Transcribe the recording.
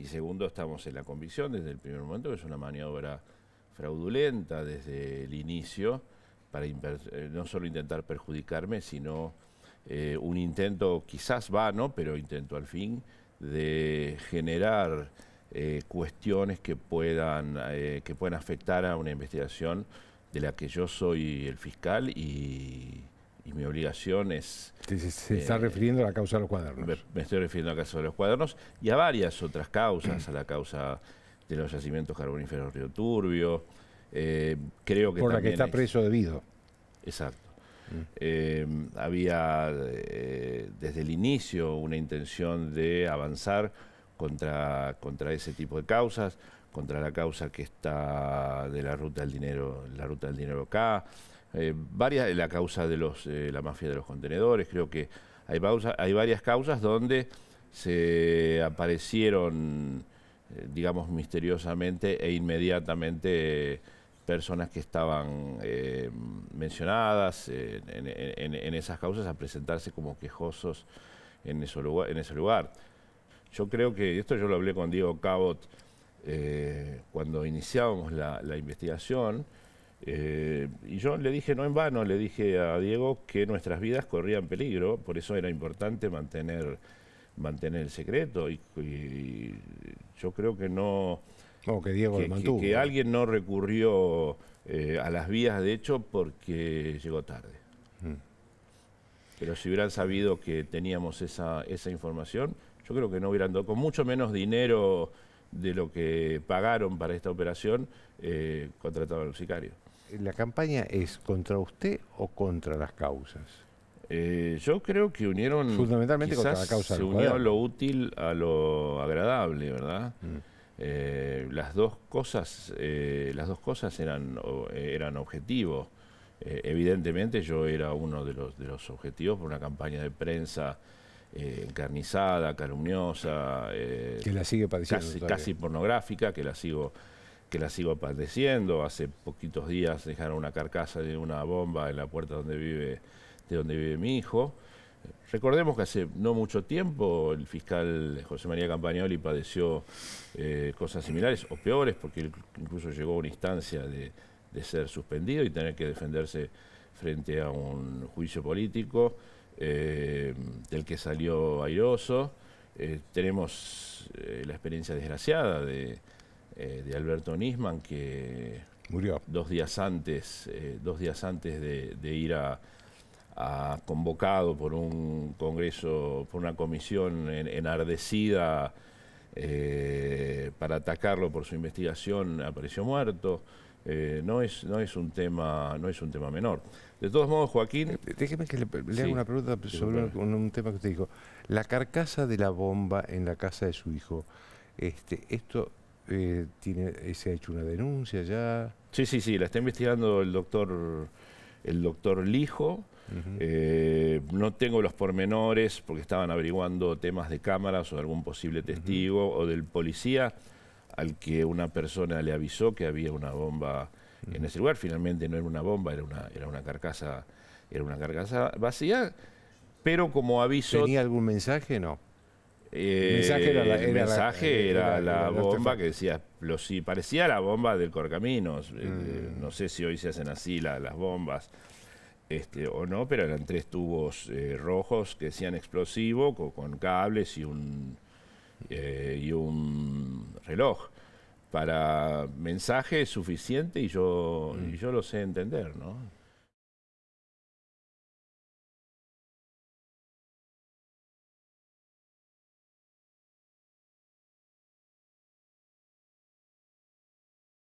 Y segundo, estamos en la convicción desde el primer momento que es una maniobra fraudulenta desde el inicio para eh, no solo intentar perjudicarme, sino eh, un intento quizás vano, pero intento al fin, de generar eh, cuestiones que puedan, que puedan afectar a una investigación de la que yo soy el fiscal y, y mi obligación es... Se, está eh, refiriendo a la causa de los cuadernos. Me, estoy refiriendo a la causa de los cuadernos y a varias otras causas, a la causa de los yacimientos carboníferos Río Turbio. Eh, creo que Por la que está preso debido. Exacto. Mm. Eh, había desde el inicio una intención de avanzar contra, contra ese tipo de causas, contra la causa que está de la ruta del dinero, la ruta del dinero acá, eh, varias, la causa de los, eh, la mafia de los contenedores, creo que hay, hay varias causas donde se aparecieron, eh, digamos, misteriosamente e inmediatamente eh, personas que estaban mencionadas en, esas causas a presentarse como quejosos en, ese lugar, en ese lugar. Yo creo que, esto yo lo hablé con Diego Cabot cuando iniciábamos la investigación, eh, y yo le dije, no en vano, le dije a Diego que nuestras vidas corrían peligro, por eso era importante mantener, mantener el secreto. Y, yo creo que no. Oh, que Diego lo Que, alguien no recurrió eh, a las vías de hecho porque llegó tarde. Mm. Pero si hubieran sabido que teníamos esa, esa información, yo creo que no hubieran dado, con mucho menos dinero de lo que pagaron para esta operación, eh, contrataban a los sicarios la campaña es contra usted o contra las causas? Eh, yo creo que unieron. Fundamentalmente contra la causa. Se unió lo útil a lo agradable, ¿verdad? Mm. Eh, las dos cosas, eh, las dos cosas eran, eran objetivos. evidentemente, yo era uno de los, de los objetivos por una campaña de prensa encarnizada, calumniosa. que la sigue padeciendo. casi pornográfica, que la sigo que la sigo padeciendo. Hace poquitos días dejaron una carcasa de una bomba en la puerta donde vive, de donde vive mi hijo. Recordemos que hace no mucho tiempo el fiscal José María Campagnoli padeció eh, cosas similares o peores, porque incluso llegó a una instancia de, ser suspendido y tener que defenderse frente a un juicio político eh, del que salió airoso. Eh, tenemos la experiencia desgraciada de, eh, de Alberto Nisman, que murió dos días antes, eh, dos días antes de, ir a, convocado por un congreso, por una comisión enardecida eh, para atacarlo por su investigación, apareció muerto. no, es, no, es un tema, no es un tema menor. De todos modos, Joaquín... Déjeme que le, haga una pregunta sobre un, tema que usted dijo. La carcasa de la bomba en la casa de su hijo, este, ¿esto eh, tiene, eh, se ha hecho una denuncia ya. Sí, sí, sí, la está investigando el doctor, el doctor Lijo. Eh, no tengo los pormenores porque estaban averiguando temas de cámaras o de algún posible testigo o del policía al que una persona le avisó que había una bomba en ese lugar. Finalmente no era una bomba, era una, era una carcasa, era una carcasa vacía. Pero como aviso. ¿Tenía algún mensaje? No el eh, mensaje era la, bomba que decía explosivo Parecía la bomba del Corcaminos. Eh, mm. eh, no sé si hoy se hacen así las bombas este, o no, pero eran tres tubos rojos que decían explosivo con, cables y un, y un reloj. Para mensaje suficiente y yo, mm. y yo lo sé entender, ¿no?